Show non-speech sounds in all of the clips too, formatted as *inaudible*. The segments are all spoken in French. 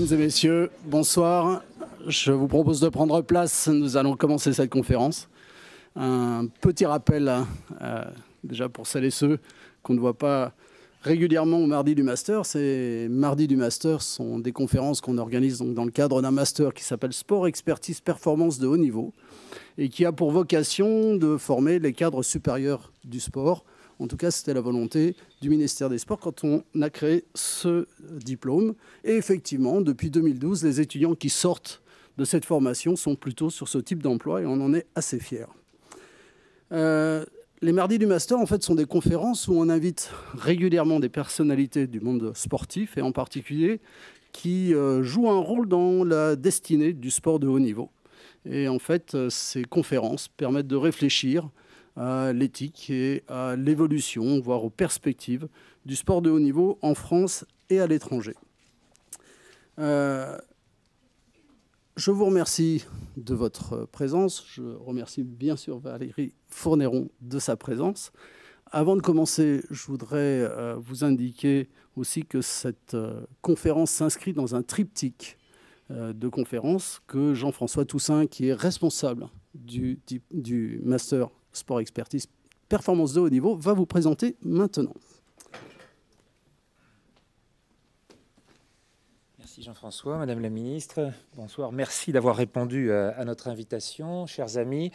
Mesdames et messieurs, bonsoir. Je vous propose de prendre place. Nous allons commencer cette conférence. Un petit rappel, euh, déjà pour celles et ceux qu'on ne voit pas régulièrement au mardi du master. Ces mardis du master sont des conférences qu'on organise donc dans le cadre d'un master qui s'appelle Sport, Expertise, Performance de haut niveau et qui a pour vocation de former les cadres supérieurs du sport en tout cas, c'était la volonté du ministère des Sports quand on a créé ce diplôme. Et effectivement, depuis 2012, les étudiants qui sortent de cette formation sont plutôt sur ce type d'emploi et on en est assez fiers. Euh, les mardis du master, en fait, sont des conférences où on invite régulièrement des personnalités du monde sportif et en particulier qui euh, jouent un rôle dans la destinée du sport de haut niveau. Et en fait, euh, ces conférences permettent de réfléchir à l'éthique et à l'évolution, voire aux perspectives du sport de haut niveau en France et à l'étranger. Euh, je vous remercie de votre présence. Je remercie bien sûr Valérie Fourneron de sa présence. Avant de commencer, je voudrais euh, vous indiquer aussi que cette euh, conférence s'inscrit dans un triptyque de conférences que Jean-François Toussaint, qui est responsable du, du master sport expertise performance de haut niveau, va vous présenter maintenant. Merci Jean-François, Madame la Ministre. Bonsoir, merci d'avoir répondu euh, à notre invitation, chers amis.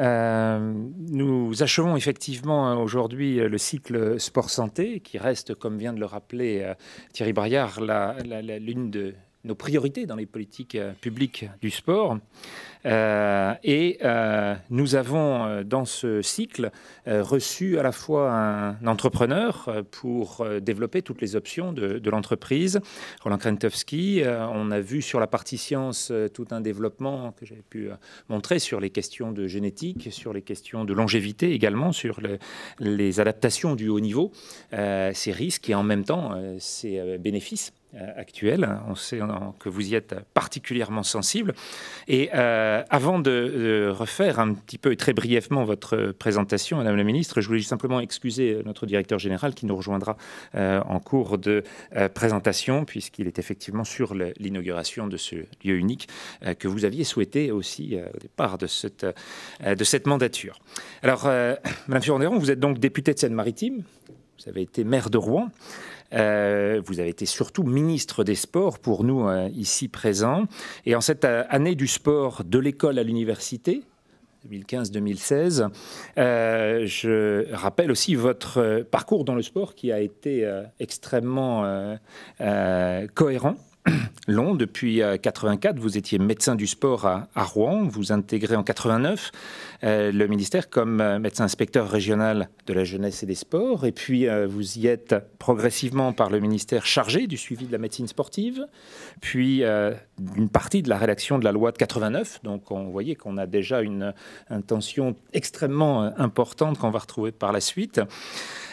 Euh, nous achevons effectivement hein, aujourd'hui euh, le cycle sport santé qui reste, comme vient de le rappeler Thierry Braillard, l'une la, lune de, nos priorités dans les politiques euh, publiques du sport. Euh, et euh, nous avons dans ce cycle reçu à la fois un entrepreneur pour développer toutes les options de, l'entreprise, Roland Krentowski. on a vu sur la partie science tout un développement que j'avais pu montrer sur les questions de génétique, sur les questions de longévité également, sur les adaptations du haut niveau, ces risques et en même temps ces bénéfices. Euh, actuelle. Hein, on sait que vous y êtes particulièrement sensible. Et euh, avant de, refaire un petit peu et très brièvement votre présentation, Madame la Ministre, je voulais simplement excuser euh, notre directeur général qui nous rejoindra en cours de présentation, puisqu'il est effectivement sur l'inauguration de ce lieu unique que vous aviez souhaité aussi au départ de cette, de cette mandature. Alors, Madame Furneron, vous êtes donc députée de Seine-Maritime. Vous avez été maire de Rouen. Euh, vous avez été surtout ministre des Sports pour nous euh, ici présents. Et en cette euh, année du sport de l'école à l'université, 2015-2016. je rappelle aussi votre parcours dans le sport qui a été extrêmement cohérent *clears throat* long. Depuis 84, euh, vous étiez médecin du sport à, Rouen. Vous intégrez en 89 euh, le ministère comme euh, médecin inspecteur régional de la jeunesse et des sports. Et puis, vous y êtes progressivement par le ministère chargé du suivi de la médecine sportive. Puis, d'une partie de la rédaction de la loi de 89. Donc on voyait qu'on a déjà une, intention extrêmement euh, importante qu'on va retrouver par la suite.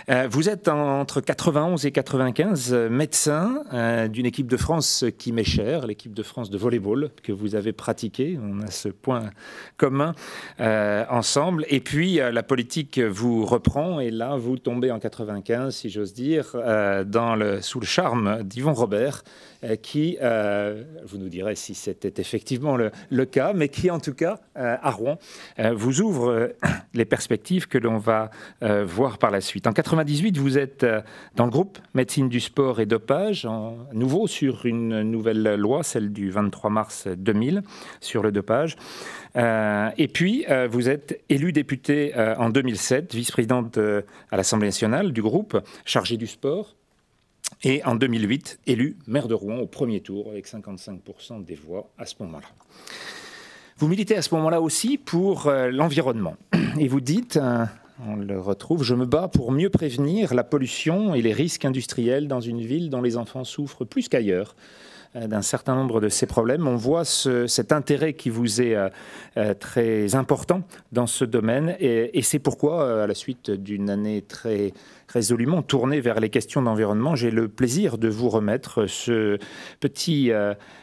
Euh, vous êtes entre 91 et 95 euh, médecin d'une équipe de France qui m'est chère, l'équipe de France de volleyball que vous avez pratiquée. On a ce point commun ensemble. Et puis la politique vous reprend et là vous tombez en 95, si j'ose dire, dans le, sous le charme d'Yvon Robert euh, qui, euh, vous nous direz si c'était effectivement le, cas, mais qui en tout cas, euh, à Rouen, vous ouvre les perspectives que l'on va voir par la suite. En 98, vous êtes dans le groupe Médecine du sport et dopage, nouveau sur une nouvelle loi, celle du 23 mars 2000, sur le dopage. et puis, vous êtes élu député en 2007, vice-présidente à l'Assemblée nationale du groupe, chargé du sport, et en 2008 élu maire de Rouen au premier tour avec 55% des voix à ce moment-là. Vous militez à ce moment-là aussi pour euh, l'environnement et vous dites, euh, on le retrouve, je me bats pour mieux prévenir la pollution et les risques industriels dans une ville dont les enfants souffrent plus qu'ailleurs d'un eh certain nombre de ces problèmes. On voit cet intérêt qui vous est euh, euh, très important dans ce domaine et, c'est pourquoi, euh, à la suite d'une année très résolument tournée vers les questions d'environnement, j'ai le plaisir de vous remettre ce petit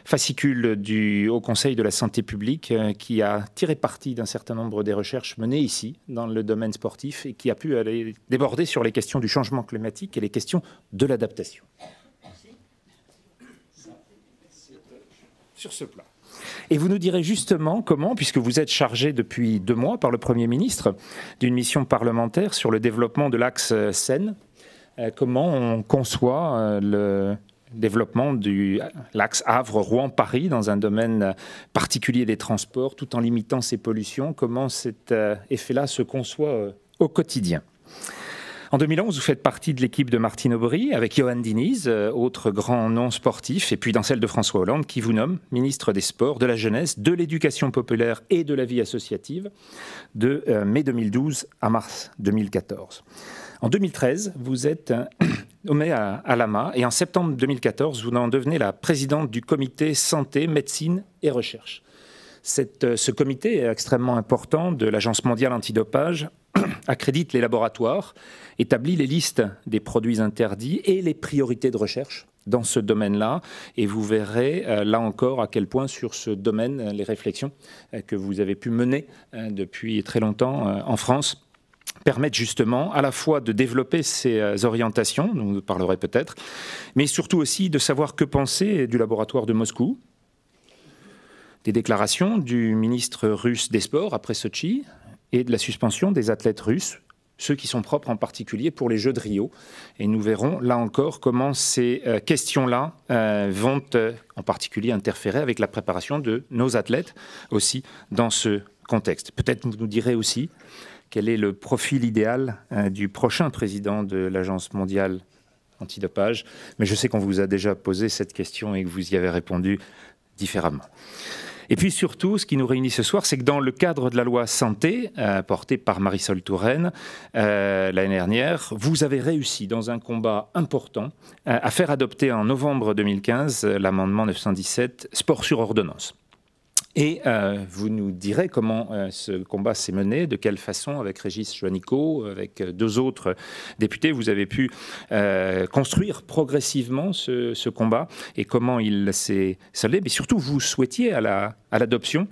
fascicule du Haut Conseil de la Santé publique qui a tiré parti d'un certain nombre des recherches menées ici dans le domaine sportif et qui a pu aller déborder sur les questions du changement climatique et les questions de l'adaptation. sur ce plan. Et vous nous direz justement comment, puisque vous êtes chargé depuis deux mois par le Premier ministre d'une mission parlementaire sur le développement de l'axe euh, Seine, euh, comment on conçoit euh, le développement de l'axe Havre-Rouen-Paris dans un domaine particulier des transports, tout en limitant ses pollutions, comment cet effet-là se conçoit au quotidien. En 2011, vous faites partie de l'équipe de Martine Aubry avec Johan Diniz, euh, autre grand nom sportif, et puis dans celle de François Hollande qui vous nomme ministre des Sports, de la Jeunesse, de l'Éducation populaire et de la vie associative de euh, mai 2012 à mars 2014. En 2013, vous êtes *coughs* nommé à, l'AMA et en septembre 2014, vous en devenez la présidente du comité santé, médecine et recherche. Euh, ce comité est extrêmement important de l'Agence mondiale antidopage *clears throat* accrédite les laboratoires, établit les listes des produits interdits et les priorités de recherche dans ce domaine-là. Et vous verrez euh, là encore à quel point sur ce domaine euh, les réflexions euh, que vous avez pu mener depuis très longtemps en France permettent justement à la fois de développer ces orientations, dont vous parlerez peut-être, mais surtout aussi de savoir que penser du laboratoire de Moscou, des déclarations du ministre russe des Sports après Sochi, et de la suspension des athlètes russes ceux qui sont propres en particulier pour les Jeux de Rio. Et nous verrons là encore comment ces euh, questions-là euh, vont euh, en particulier interférer avec la préparation de nos athlètes aussi dans ce contexte. Peut-être vous nous direz aussi quel est le profil idéal du prochain président de l'Agence mondiale antidopage. Mais je sais qu'on vous a déjà posé cette question et que vous y avez répondu différemment. Et puis surtout, ce qui nous réunit ce soir, c'est que dans le cadre de la loi santé, euh, portée par Marisol Touraine euh, l'année dernière, vous avez réussi dans un combat important euh, à faire adopter en novembre 2015 l'amendement 917 Sport sur ordonnance. Et euh, vous nous direz comment euh, ce combat s'est mené, de quelle façon, avec Régis Joannico, avec euh, deux autres députés, vous avez pu construire progressivement ce, combat et comment il s'est soldé. Mais surtout, vous souhaitiez à la à l'adoption,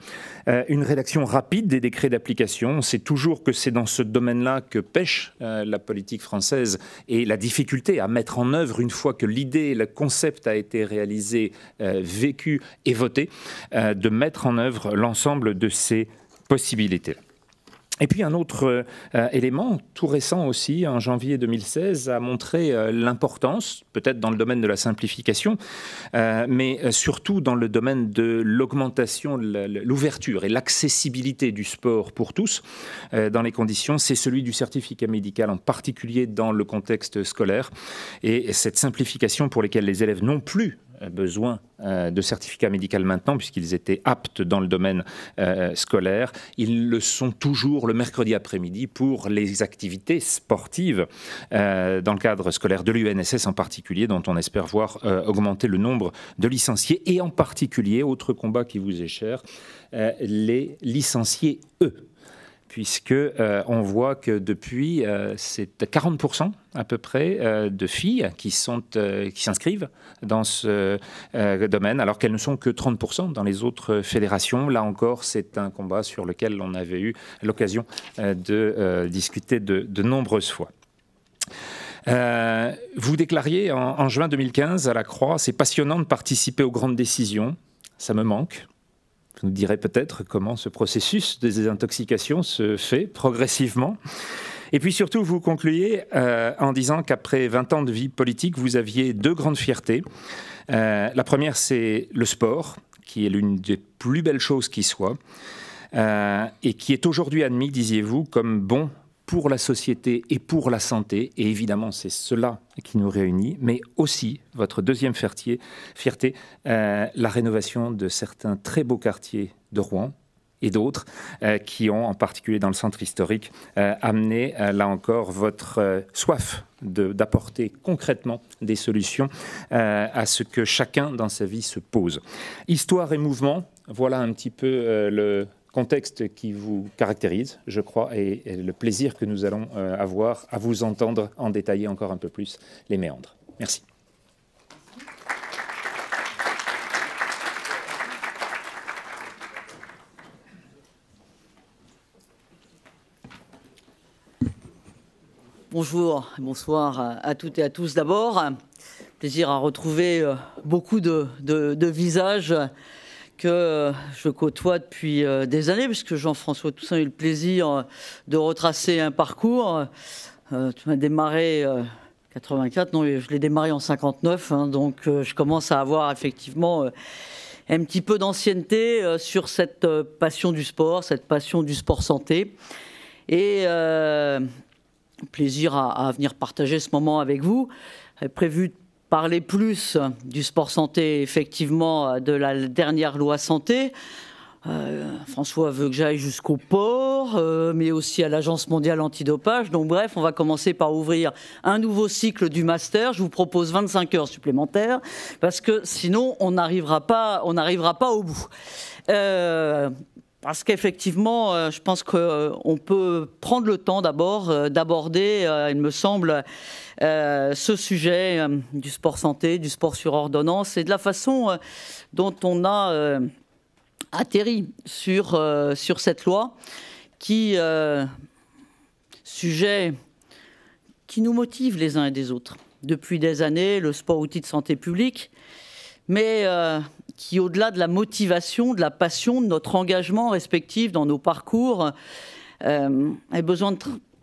une rédaction rapide des décrets d'application. On sait toujours que c'est dans ce domaine-là que pêche la politique française et la difficulté à mettre en œuvre une fois que l'idée, le concept a été réalisé, vécu et voté, de mettre en en œuvre l'ensemble de ces possibilités. Et puis un autre euh, élément tout récent aussi, en janvier 2016, a montré euh, l'importance, peut-être dans le domaine de la simplification, euh, mais surtout dans le domaine de l'augmentation, l'ouverture et l'accessibilité du sport pour tous dans les conditions. C'est celui du certificat médical, en particulier dans le contexte scolaire, et cette simplification pour laquelle les élèves n'ont plus euh, besoin euh, de certificats médical maintenant, puisqu'ils étaient aptes dans le domaine euh, scolaire. Ils le sont toujours le mercredi après-midi pour les activités sportives dans le cadre scolaire de l'UNSS en particulier, dont on espère voir augmenter le nombre de licenciés et en particulier, autre combat qui vous est cher, les licenciés eux puisque euh, on voit que depuis, euh, c'est 40% à peu près euh, de filles qui s'inscrivent dans ce domaine, alors qu'elles ne sont que 30% dans les autres fédérations. Là encore, c'est un combat sur lequel on avait eu l'occasion de discuter de, nombreuses fois. vous déclariez en, juin 2015 à la Croix, c'est passionnant de participer aux grandes décisions, ça me manque. Vous nous direz peut-être comment ce processus de désintoxication se fait progressivement. Et puis surtout, vous concluez euh, en disant qu'après 20 ans de vie politique, vous aviez deux grandes fiertés. Euh, la première, c'est le sport, qui est l'une des plus belles choses qui soit, euh, et qui est aujourd'hui admis, disiez-vous, comme bon pour la société et pour la santé. Et évidemment, c'est cela qui nous réunit, mais aussi, votre deuxième fierté, fierté euh, la rénovation de certains très beaux quartiers de Rouen et d'autres euh, qui ont, en particulier dans le centre historique, euh, amené, là encore, votre soif d'apporter concrètement des solutions à ce que chacun dans sa vie se pose. Histoire et mouvement, voilà un petit peu le, contexte qui vous caractérise, je crois, et, le plaisir que nous allons euh, avoir à vous entendre en détailler encore un peu plus les méandres. Merci. Bonjour, bonsoir à toutes et à tous d'abord. Plaisir à retrouver euh, beaucoup de, de visages que euh, je côtoie depuis euh, des années, puisque Jean-François Toussaint a eu le plaisir euh, de retracer un parcours. tu m'as démarré en 84, non, je l'ai démarré en 59, hein, donc je commence à avoir effectivement un petit peu d'ancienneté sur cette passion du sport, cette passion du sport santé. Et plaisir à, à, venir partager ce moment avec vous. Prévu parler plus du sport santé, effectivement, de la dernière loi santé. Euh, François veut que j'aille jusqu'au port, euh, mais aussi à l'Agence mondiale antidopage. Donc bref, on va commencer par ouvrir un nouveau cycle du master. Je vous propose 25 heures supplémentaires, parce que sinon, on n'arrivera pas, pas au bout. Euh, parce qu'effectivement, euh, je pense qu'on euh, peut prendre le temps d'abord euh, d'aborder, il me semble, ce sujet du sport santé, du sport sur ordonnance et de la façon dont on a atterri sur, sur cette loi qui, sujet qui nous motive les uns et les autres. Depuis des années, le sport outil de santé publique, mais qui, au-delà de la motivation, de la passion, de notre engagement respectif dans nos parcours, euh, ait besoin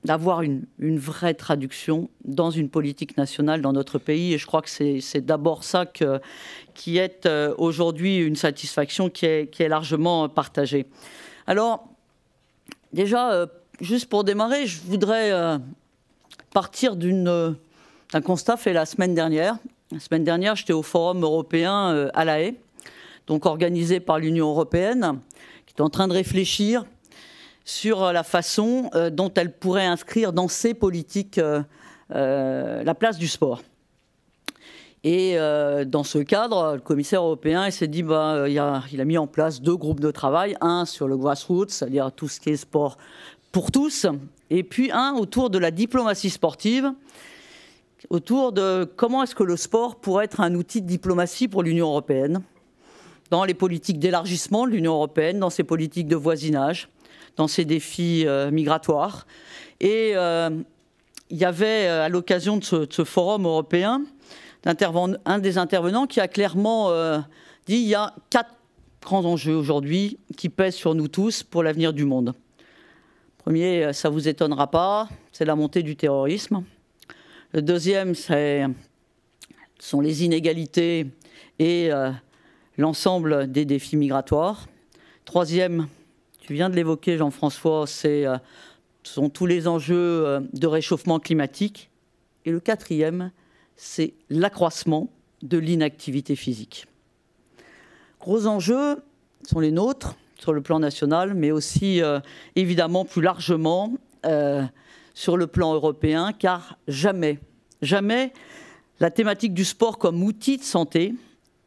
d'avoir une, vraie traduction dans une politique nationale dans notre pays. Et je crois que c'est d'abord ça qui est euh, aujourd'hui une satisfaction qui est, qui est, largement partagée. Alors, déjà, euh, juste pour démarrer, je voudrais euh, partir d'un constat fait la semaine dernière. La semaine dernière, j'étais au Forum européen à La Haye donc organisée par l'Union européenne, qui est en train de réfléchir sur la façon euh, dont elle pourrait inscrire dans ses politiques euh, euh, la place du sport. Et dans ce cadre, le commissaire européen s'est dit, bah, il, a, il, a, mis en place deux groupes de travail, un sur le grassroots, c'est-à-dire tout ce qui est sport pour tous, et puis un autour de la diplomatie sportive, autour de comment est-ce que le sport pourrait être un outil de diplomatie pour l'Union européenne dans les politiques d'élargissement de l'Union européenne, dans ses politiques de voisinage, dans ses défis euh, migratoires. Et euh, il y avait, euh, à l'occasion de, ce forum européen, un des intervenants qui a clairement dit il y a quatre grands enjeux aujourd'hui qui pèsent sur nous tous pour l'avenir du monde. Premier, ça ne vous étonnera pas, c'est la montée du terrorisme. Le deuxième, ce sont les inégalités et l'ensemble des défis migratoires. Troisième, tu viens de l'évoquer Jean-François, euh, ce sont tous les enjeux euh, de réchauffement climatique. Et le quatrième, c'est l'accroissement de l'inactivité physique. Gros enjeux sont les nôtres sur le plan national, mais aussi euh, évidemment plus largement sur le plan européen, car jamais, jamais la thématique du sport comme outil de santé,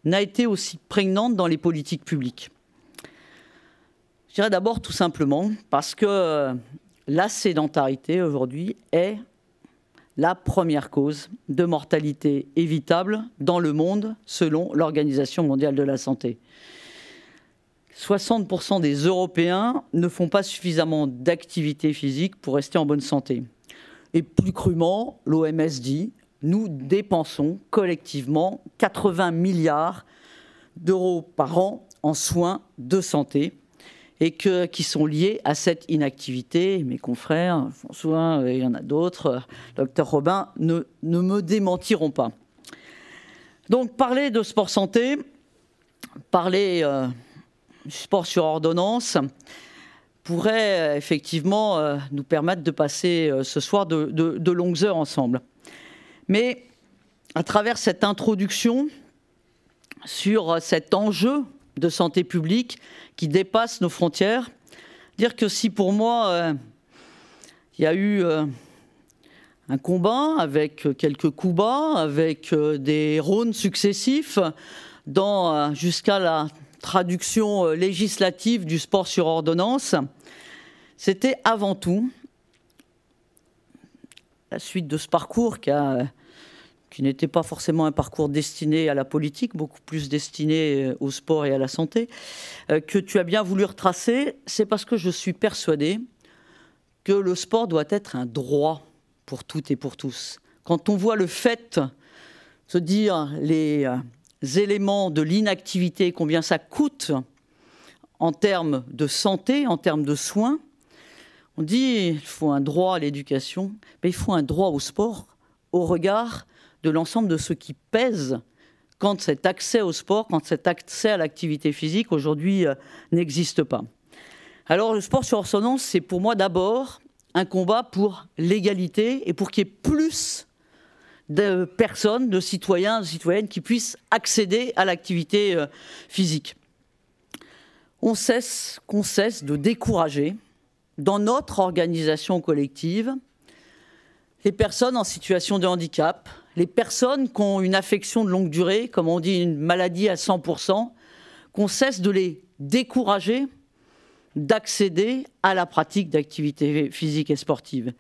n'a été aussi prégnante dans les politiques publiques Je dirais d'abord tout simplement parce que euh, la sédentarité aujourd'hui est la première cause de mortalité évitable dans le monde selon l'Organisation mondiale de la santé. 60% des Européens ne font pas suffisamment d'activité physique pour rester en bonne santé. Et plus crûment, l'OMS dit nous dépensons collectivement 80 milliards d'euros par an en soins de santé et qui sont liés à cette inactivité. Mes confrères, François, et euh, il y en a d'autres, docteur Robin, ne, me démentiront pas. Donc parler de sport santé, parler euh, du sport sur ordonnance, pourrait euh, effectivement nous permettre de passer ce soir de longues heures ensemble. Mais à travers cette introduction sur cet enjeu de santé publique qui dépasse nos frontières, dire que si pour moi euh, il y a eu euh, un combat avec quelques coups bas, avec euh, des rônes successifs, jusqu'à la traduction législative du sport sur ordonnance, c'était avant tout la suite de ce parcours qui a qui n'était pas forcément un parcours destiné à la politique, beaucoup plus destiné euh, au sport et à la santé, euh, que tu as bien voulu retracer, c'est parce que je suis persuadé que le sport doit être un droit pour toutes et pour tous. Quand on voit le fait, se dire les euh, éléments de l'inactivité, combien ça coûte en termes de santé, en termes de soins, on dit il faut un droit à l'éducation, mais il faut un droit au sport au regard de l'ensemble de ce qui pèse quand cet accès au sport, quand cet accès à l'activité physique aujourd'hui euh, n'existe pas. Alors le sport sur ordonnance, c'est pour moi d'abord un combat pour l'égalité et pour qu'il y ait plus de personnes, de citoyens, de citoyennes qui puissent accéder à l'activité euh, physique. On cesse qu'on cesse de décourager dans notre organisation collective les personnes en situation de handicap, les personnes qui ont une affection de longue durée, comme on dit une maladie à 100%, qu'on cesse de les décourager d'accéder à la pratique d'activités physiques et sportives.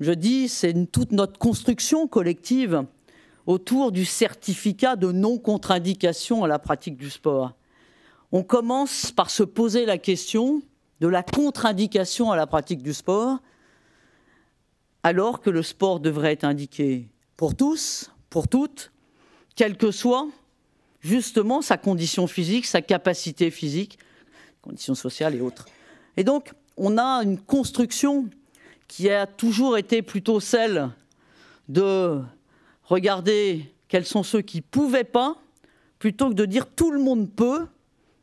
Je dis, c'est toute notre construction collective autour du certificat de non-contre-indication à la pratique du sport. On commence par se poser la question de la contre-indication à la pratique du sport, alors que le sport devrait être indiqué pour tous, pour toutes, quelle que soit justement sa condition physique, sa capacité physique, condition sociale et autres. Et donc, on a une construction qui a toujours été plutôt celle de regarder quels sont ceux qui ne pouvaient pas, plutôt que de dire tout le monde peut,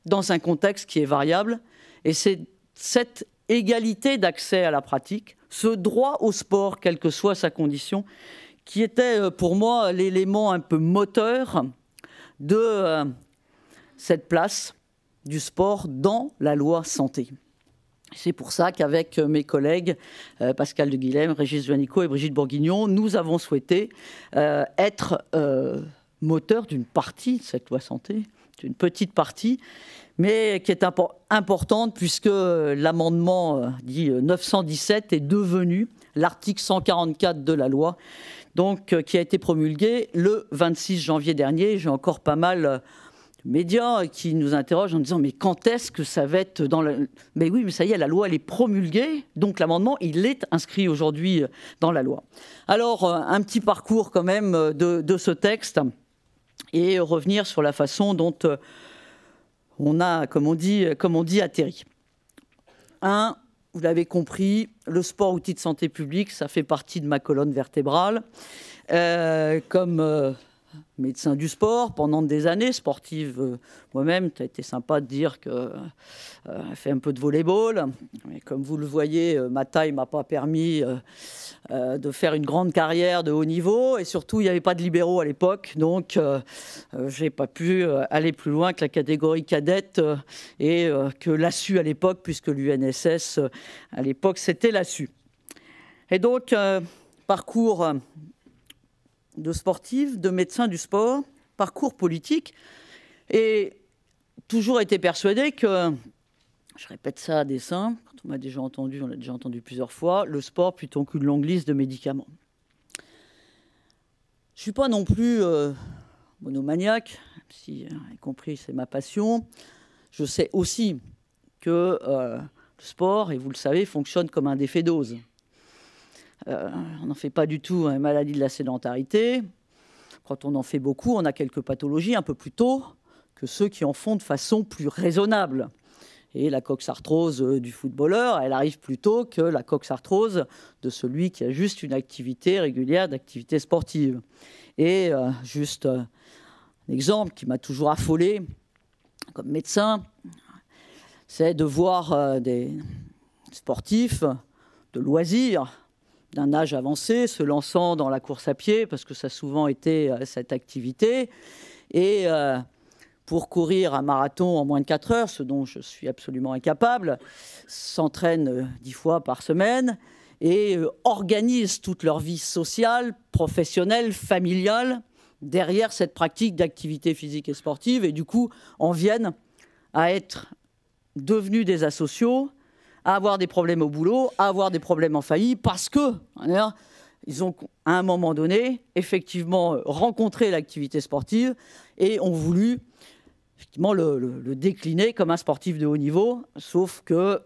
dans un contexte qui est variable. Et c'est cette égalité d'accès à la pratique, ce droit au sport, quelle que soit sa condition, qui était euh, pour moi l'élément un peu moteur de euh, cette place du sport dans la loi santé. C'est pour ça qu'avec euh, mes collègues Pascal de Guilhem, Régis Juanico et Brigitte Bourguignon, nous avons souhaité être moteur d'une partie de cette loi santé, d'une petite partie, mais qui est importante puisque l'amendement dit 917 est devenu l'article 144 de la loi donc, euh, qui a été promulgué le 26 janvier dernier. J'ai encore pas mal de euh, médias euh, qui nous interrogent en disant mais quand est-ce que ça va être dans la... Mais oui, mais ça y est, la loi, elle est promulguée, donc l'amendement, il est inscrit aujourd'hui dans la loi. Alors, un petit parcours quand même de, de ce texte et revenir sur la façon dont on a, comme on dit, comme on dit atterri. Un vous l'avez compris, le sport outil de santé publique, ça fait partie de ma colonne vertébrale. Euh, comme euh, médecin du sport pendant des années, sportive euh, moi-même. Tu as été sympa de dire que euh, fait un peu de volleyball. Mais comme vous le voyez, euh, ma taille m'a pas permis euh, de faire une grande carrière de haut niveau. Et surtout, il n'y avait pas de libéraux à l'époque. Donc, je n'ai pas pu aller plus loin que la catégorie cadette et que su à l'époque, puisque l'UNSS à l'époque, c'était l'assu. Et donc, parcours de sportifs, de médecins du sport, parcours politique, et toujours été persuadé que, je répète ça à dessein, quand on m'a déjà entendu, on l'a déjà entendu plusieurs fois, le sport plutôt qu'une longue liste de médicaments. Je ne suis pas non plus euh, monomaniaque, si, hein, y compris c'est ma passion. Je sais aussi que euh, le sport, et vous le savez, fonctionne comme un défait dose. Euh, on n'en fait pas du tout une maladie de la sédentarité. Quand on en fait beaucoup, on a quelques pathologies un peu plus tôt que ceux qui en font de façon plus raisonnable. Et la coxarthrose euh, du footballeur, elle arrive plus tôt que la coxarthrose de celui qui a juste une activité régulière d'activité sportive. Et euh, juste un exemple qui m'a toujours affolé comme médecin, c'est de voir des sportifs de loisirs d'un âge avancé, se lançant dans la course à pied, parce que ça a souvent été euh, cette activité. Et euh, pour courir un marathon en moins de 4 heures, ce dont je suis absolument incapable, s'entraînent 10 euh, fois par semaine et organisent toute leur vie sociale, professionnelle, familiale derrière cette pratique d'activité physique et sportive et du coup en viennent à être devenus des asociaux à avoir des problèmes au boulot, à avoir des problèmes en faillite, parce que, hein, ils ont, à un moment donné, effectivement rencontré l'activité sportive et ont voulu effectivement le, décliner comme un sportif de haut niveau, sauf que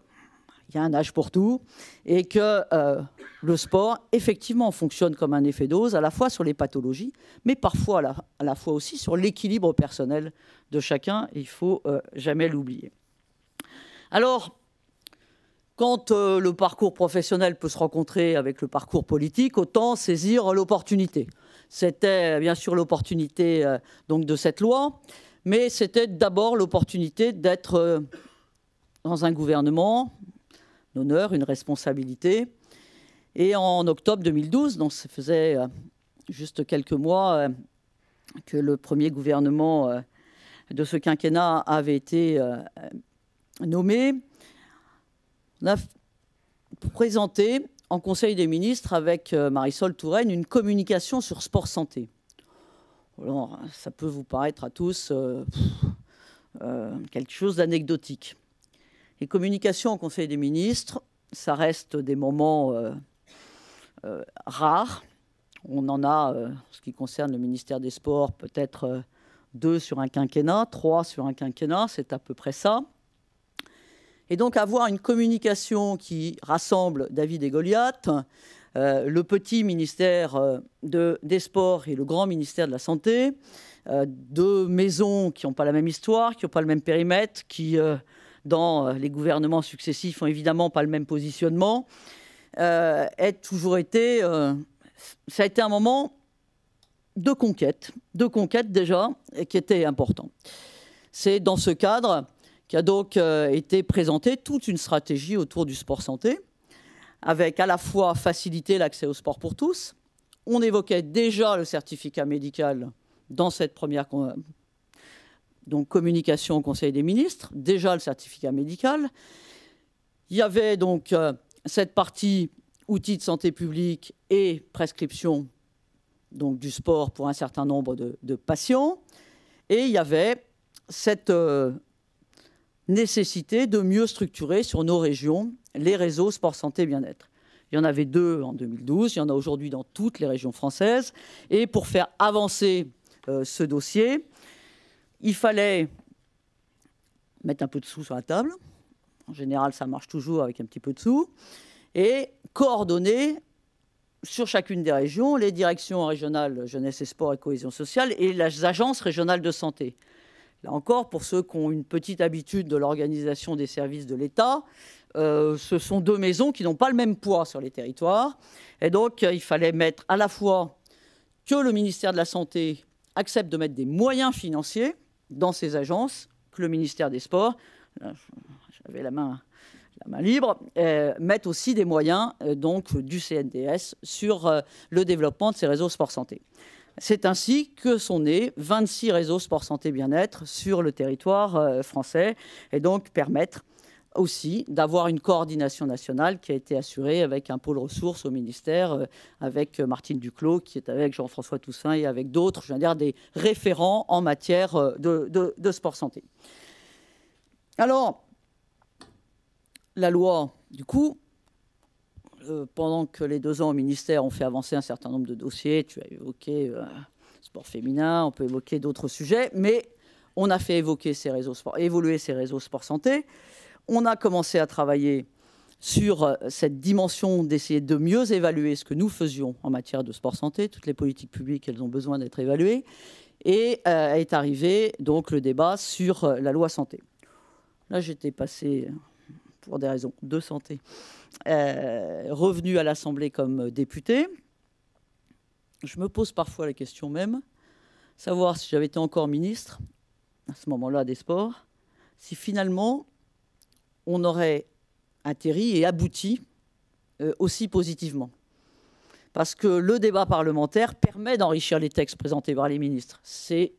il y a un âge pour tout et que euh, le sport effectivement fonctionne comme un effet dose à la fois sur les pathologies, mais parfois à la, fois aussi sur l'équilibre personnel de chacun. Il il faut euh, jamais l'oublier. Alors quand euh, le parcours professionnel peut se rencontrer avec le parcours politique, autant saisir l'opportunité. C'était euh, bien sûr l'opportunité euh, donc de cette loi, mais c'était d'abord l'opportunité d'être dans un gouvernement, d'honneur, une responsabilité. Et en octobre 2012, donc ça faisait juste quelques mois que le premier gouvernement de ce quinquennat avait été nommé, on a présenté en Conseil des ministres avec euh, Marisol Touraine une communication sur sport santé. Alors, ça peut vous paraître à tous euh, euh, quelque chose d'anecdotique. Les communications au Conseil des ministres, ça reste des moments rares. On en a, en ce qui concerne le ministère des Sports, peut-être deux sur un quinquennat, trois sur un quinquennat, c'est à peu près ça. Et donc avoir une communication qui rassemble David et Goliath, euh, le petit ministère euh, des Sports et le grand ministère de la Santé, euh, deux maisons qui n'ont pas la même histoire, qui n'ont pas le même périmètre, qui, dans les gouvernements successifs, n'ont évidemment pas le même positionnement, est toujours été... ça a été un moment de conquête, de conquête déjà, et qui était important. C'est dans ce cadre qui a donc euh, été présentée toute une stratégie autour du sport santé, avec à la fois faciliter l'accès au sport pour tous. On évoquait déjà le certificat médical dans cette première donc communication au Conseil des ministres, déjà le certificat médical. Il y avait donc euh, cette partie outils de santé publique et prescription donc, du sport pour un certain nombre de, patients. Et il y avait cette euh, nécessité de mieux structurer sur nos régions les réseaux sport santé bien-être. Il y en avait deux en 2012, il y en a aujourd'hui dans toutes les régions françaises. Et pour faire avancer euh, ce dossier, il fallait mettre un peu de sous sur la table. En général, ça marche toujours avec un petit peu de sous. Et coordonner sur chacune des régions les directions régionales jeunesse et sport et cohésion sociale et les agences régionales de santé. Là encore, pour ceux qui ont une petite habitude de l'organisation des services de l'État, euh, ce sont deux maisons qui n'ont pas le même poids sur les territoires. Et donc, euh, il fallait mettre à la fois que le ministère de la Santé accepte de mettre des moyens financiers dans ces agences, que le ministère des Sports, j'avais la main, libre, euh, mette aussi des moyens donc, du CNDS sur le développement de ces réseaux sport-santé. C'est ainsi que sont nés 26 réseaux sport santé bien-être sur le territoire euh, français et donc permettre aussi d'avoir une coordination nationale qui a été assurée avec un pôle ressources au ministère, euh, avec euh, Martine Duclos, qui est avec Jean-François Toussaint et avec d'autres, je veux dire, des référents en matière de, de sport santé. Alors, la loi, du coup, euh, pendant que les deux ans au ministère ont fait avancer un certain nombre de dossiers, tu as évoqué euh, sport féminin, on peut évoquer d'autres sujets, mais on a fait évoquer ces réseaux sport, évoluer ces réseaux sport santé. On a commencé à travailler sur euh, cette dimension d'essayer de mieux évaluer ce que nous faisions en matière de sport santé. Toutes les politiques publiques, elles ont besoin d'être évaluées. Et est arrivé donc le débat sur la loi santé. Là, j'étais passé pour des raisons de santé euh, revenu à l'Assemblée comme député, je me pose parfois la question même, savoir si j'avais été encore ministre, à ce moment-là des sports, si finalement on aurait atterri et abouti euh, aussi positivement. Parce que le débat parlementaire permet d'enrichir les textes présentés par les ministres. C'est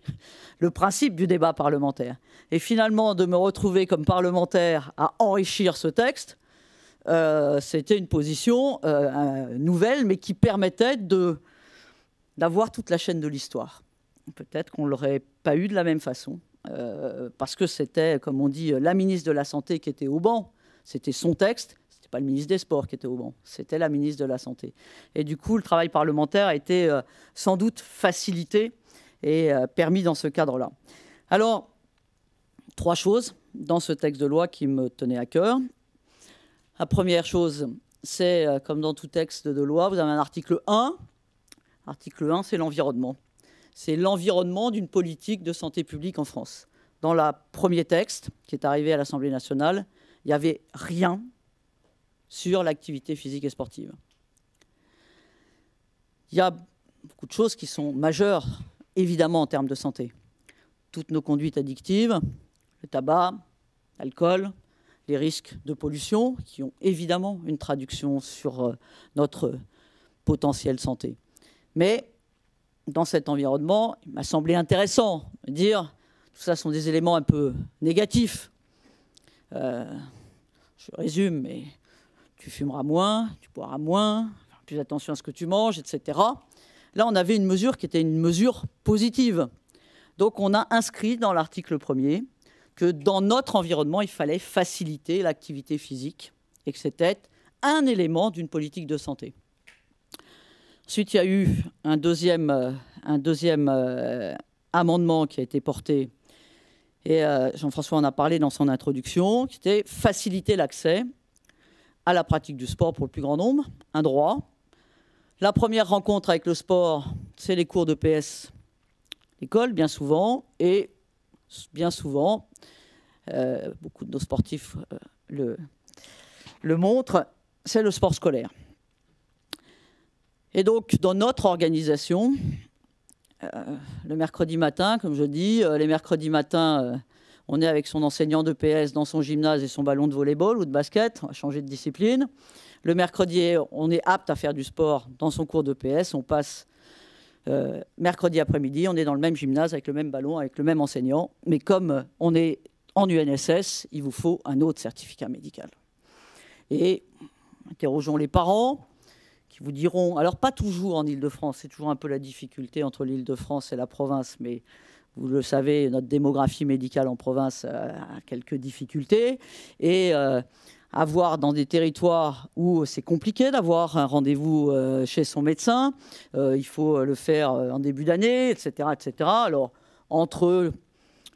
le principe du débat parlementaire. Et finalement, de me retrouver comme parlementaire à enrichir ce texte, euh, c'était une position euh, nouvelle, mais qui permettait d'avoir toute la chaîne de l'histoire. Peut-être qu'on ne l'aurait pas eu de la même façon, euh, parce que c'était, comme on dit, la ministre de la Santé qui était au banc. C'était son texte, ce n'était pas le ministre des Sports qui était au banc, c'était la ministre de la Santé. Et du coup, le travail parlementaire a été sans doute facilité et permis dans ce cadre-là. Alors, trois choses dans ce texte de loi qui me tenait à cœur. La première chose, c'est, euh, comme dans tout texte de loi, vous avez un article 1. Article 1, c'est l'environnement. C'est l'environnement d'une politique de santé publique en France. Dans le premier texte qui est arrivé à l'Assemblée nationale, il n'y avait rien sur l'activité physique et sportive. Il y a beaucoup de choses qui sont majeures, évidemment, en termes de santé. Toutes nos conduites addictives, le tabac, l'alcool, les risques de pollution, qui ont évidemment une traduction sur euh, notre potentielle santé. Mais dans cet environnement, il m'a semblé intéressant de dire, tout ça sont des éléments un peu négatifs. Euh, je résume, mais tu fumeras moins, tu boiras moins, plus attention à ce que tu manges, etc. Là, on avait une mesure qui était une mesure positive. Donc, on a inscrit dans l'article 1er que dans notre environnement, il fallait faciliter l'activité physique et que c'était un élément d'une politique de santé. Ensuite, il y a eu un deuxième, euh, euh, amendement qui a été porté, et euh, Jean-François en a parlé dans son introduction, qui était faciliter l'accès à la pratique du sport pour le plus grand nombre, un droit. La première rencontre avec le sport, c'est les cours de PS, l'école bien souvent, et bien souvent. Euh, beaucoup de nos sportifs euh, le, montrent, c'est le sport scolaire. Et donc, dans notre organisation, euh, le mercredi matin, comme je dis, les mercredis matins, on est avec son enseignant de PS dans son gymnase et son ballon de volleyball ou de basket, on va changer de discipline. Le mercredi, on est apte à faire du sport dans son cours de PS, on passe euh, mercredi après-midi, on est dans le même gymnase, avec le même ballon, avec le même enseignant. Mais comme on est en UNSS, il vous faut un autre certificat médical. Et interrogeons les parents qui vous diront, alors pas toujours en Ile-de-France, c'est toujours un peu la difficulté entre lîle de france et la province, mais vous le savez, notre démographie médicale en province a quelques difficultés. Euh, avoir dans des territoires où c'est compliqué d'avoir un rendez-vous euh, chez son médecin. Euh, il faut euh, le faire en début d'année, etc., etc. Alors, entre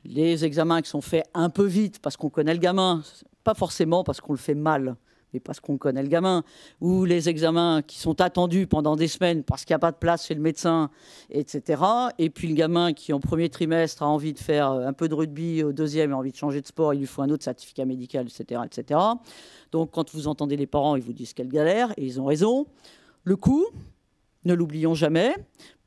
les examens qui sont faits un peu vite parce qu'on connaît le gamin, pas forcément parce qu'on le fait mal mais parce qu'on connaît le gamin, ou les examens qui sont attendus pendant des semaines parce qu'il n'y a pas de place chez le médecin, etc. Et puis le gamin qui, en premier trimestre, a envie de faire euh, un peu de rugby, au deuxième, a envie de changer de sport, il lui faut un autre certificat médical, etc. etc. Donc quand vous entendez les parents, ils vous disent quelle galère, et ils ont raison. Le coût, ne l'oublions jamais,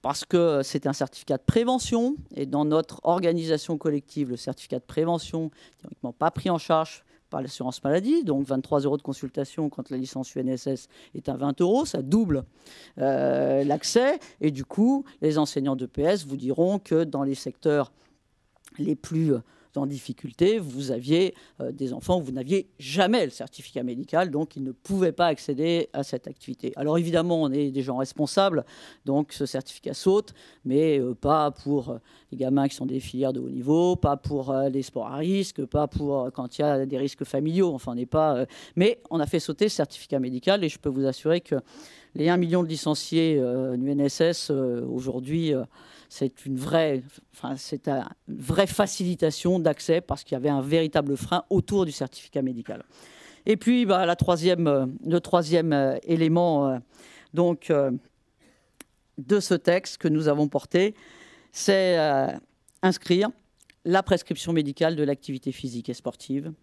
parce que c'est un certificat de prévention, et dans notre organisation collective, le certificat de prévention théoriquement pas pris en charge par l'assurance maladie, donc 23 euros de consultation quand la licence UNSS est à 20 euros, ça double euh, l'accès. Et du coup, les enseignants de PS vous diront que dans les secteurs les plus en difficulté, vous aviez euh, des enfants où vous n'aviez jamais le certificat médical, donc ils ne pouvaient pas accéder à cette activité. Alors évidemment, on est des gens responsables, donc ce certificat saute, mais euh, pas pour euh, les gamins qui sont des filières de haut niveau, pas pour les sports à risque, pas pour quand il y a des risques familiaux, enfin on n'est pas... mais on a fait sauter ce certificat médical et je peux vous assurer que les 1 million de licenciés euh, du NSS, euh, aujourd'hui, euh, c'est une vraie, facilitation d'accès parce qu'il y avait un véritable frein autour du certificat médical. Et puis, bah, la troisième, le troisième élément de ce texte que nous avons porté, c'est inscrire la prescription médicale de l'activité physique et sportive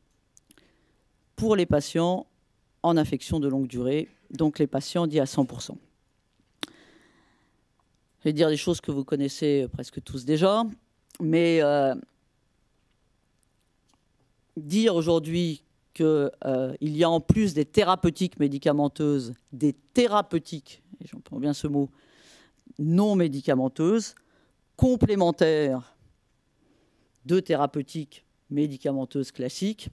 pour les patients en infection de longue durée, donc les patients dits à 100%. Je vais dire des choses que vous connaissez euh, presque tous déjà, mais euh, dire aujourd'hui qu'il euh, y a en plus des thérapeutiques médicamenteuses, des thérapeutiques, et j'entends bien ce mot, non médicamenteuses, complémentaires de thérapeutiques médicamenteuses classiques,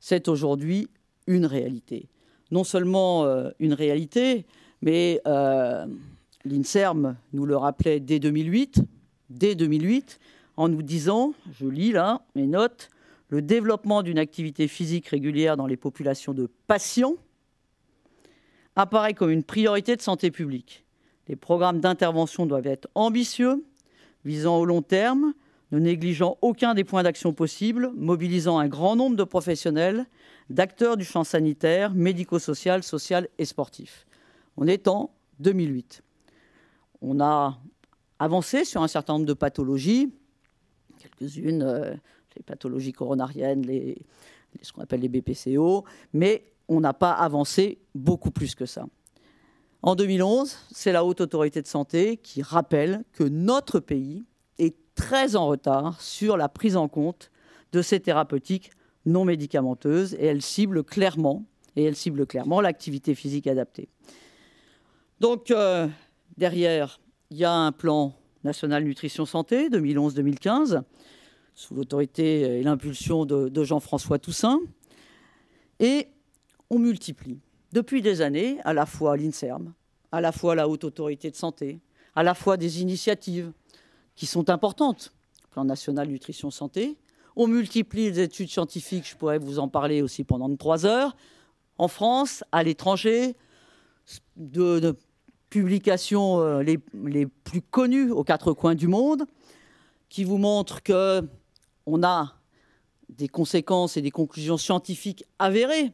c'est aujourd'hui une réalité. Non seulement euh, une réalité, mais euh, l'INSERM nous le rappelait dès 2008, dès 2008, en nous disant, je lis là mes notes, le développement d'une activité physique régulière dans les populations de patients apparaît comme une priorité de santé publique. Les programmes d'intervention doivent être ambitieux, visant au long terme, nous négligeant aucun des points d'action possibles, mobilisant un grand nombre de professionnels, d'acteurs du champ sanitaire, médico-social, social et sportif. On est en 2008. On a avancé sur un certain nombre de pathologies, quelques-unes, euh, les pathologies coronariennes, ce qu'on appelle les BPCO, mais on n'a pas avancé beaucoup plus que ça. En 2011, c'est la Haute Autorité de Santé qui rappelle que notre pays très en retard sur la prise en compte de ces thérapeutiques non médicamenteuses et elle cible clairement et elle cible clairement l'activité physique adaptée. Donc euh, derrière, il y a un plan national nutrition santé 2011-2015 sous l'autorité et l'impulsion de, de Jean-François Toussaint et on multiplie depuis des années à la fois l'INSERM, à la fois la Haute Autorité de Santé, à la fois des initiatives qui sont importantes. Plan national nutrition santé. On multiplie les études scientifiques, je pourrais vous en parler aussi pendant trois heures. En France, à l'étranger, de, publications euh, les, plus connues aux quatre coins du monde, qui vous montrent qu'on a des conséquences et des conclusions scientifiques avérées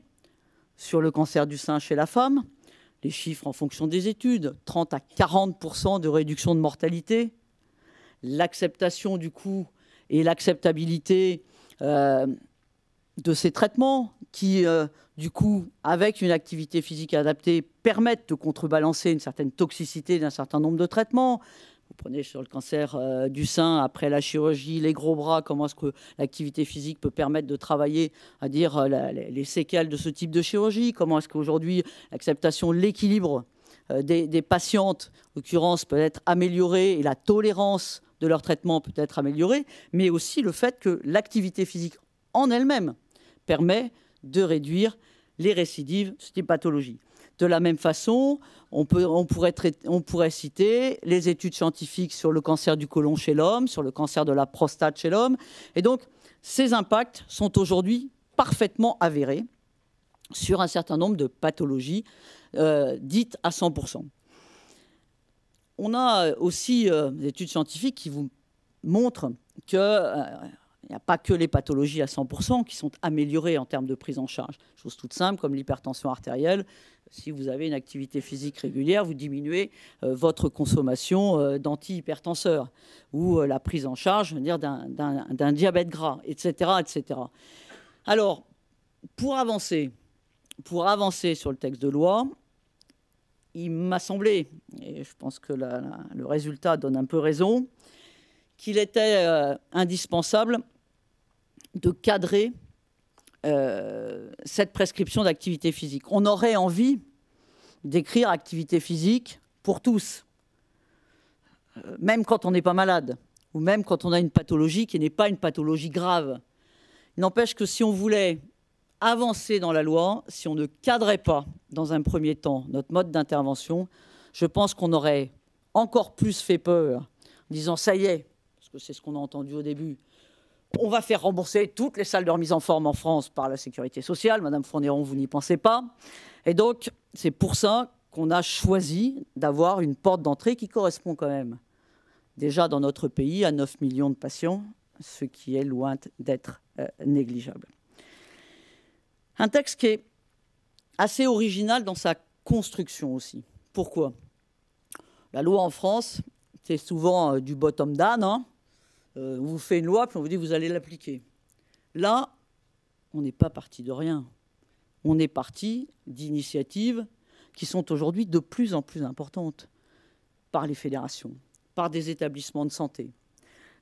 sur le cancer du sein chez la femme. Les chiffres en fonction des études, 30 à 40 de réduction de mortalité l'acceptation du coup et l'acceptabilité euh, de ces traitements qui, euh, du coup, avec une activité physique adaptée, permettent de contrebalancer une certaine toxicité d'un certain nombre de traitements. Vous prenez sur le cancer euh, du sein, après la chirurgie, les gros bras, comment est-ce que l'activité physique peut permettre de travailler, à dire, les séquelles de ce type de chirurgie, comment est-ce qu'aujourd'hui l'acceptation l'équilibre des, des, patientes, en l'occurrence, peut être améliorée et la tolérance de leur traitement peut être amélioré, mais aussi le fait que l'activité physique en elle-même permet de réduire les récidives de pathologies. pathologie. De la même façon, on, pourrait citer les études scientifiques sur le cancer du côlon chez l'homme, sur le cancer de la prostate chez l'homme. Et donc, ces impacts sont aujourd'hui parfaitement avérés sur un certain nombre de pathologies euh, dites à 100% on a euh, aussi euh, des études scientifiques qui vous montrent qu'il euh, n'y a pas que les pathologies à 100% qui sont améliorées en termes de prise en charge. Chose toute simple, comme l'hypertension artérielle, si vous avez une activité physique régulière, vous diminuez votre consommation d'antihypertenseur d'antihypertenseurs ou la prise en charge d'un diabète gras, etc., Alors, pour avancer sur le texte de loi, il m'a semblé, et je pense que le résultat donne un peu raison, qu'il était euh, indispensable de cadrer euh, cette prescription d'activité physique. On aurait envie d'écrire activité physique pour tous, euh, même quand on n'est pas malade, ou même quand on a une pathologie qui n'est pas une pathologie grave. N'empêche que si on voulait avancer dans la loi si on ne cadrait pas, dans un premier temps, notre mode d'intervention. Je pense qu'on aurait encore plus fait peur en disant ça y est, parce que c'est ce qu'on a entendu au début, on va faire rembourser toutes les salles de remise en forme en France par la sécurité sociale. Madame Fournéron, vous n'y pensez pas. Et donc, c'est pour ça qu'on a choisi d'avoir une porte d'entrée qui correspond quand même déjà dans notre pays à 9 millions de patients, ce qui est loin d'être euh, négligeable. Un texte qui est assez original dans sa construction aussi. Pourquoi La loi en France, c'est souvent euh, du bottom down. Hein. Euh, on vous fait une loi, puis on vous dit vous allez l'appliquer. Là, on n'est pas parti de rien. On est parti d'initiatives qui sont aujourd'hui de plus en plus importantes par les fédérations, par des établissements de santé,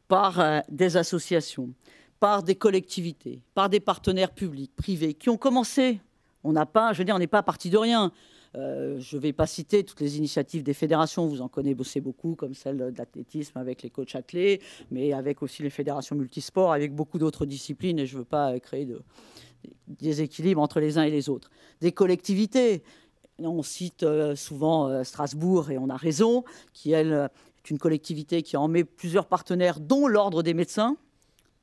par euh, des associations par des collectivités, par des partenaires publics, privés, qui ont commencé. On je veux dire, on n'est pas parti de rien. Euh, je ne vais pas citer toutes les initiatives des fédérations, vous en connaissez beaucoup, comme celle de l'athlétisme avec les coachs athlés, mais avec aussi les fédérations multisports, avec beaucoup d'autres disciplines, et je ne veux pas euh, créer de, déséquilibre entre les uns et les autres. Des collectivités, on cite euh, souvent Strasbourg, et on a raison, qui, elle, est une collectivité qui en met plusieurs partenaires, dont l'Ordre des médecins,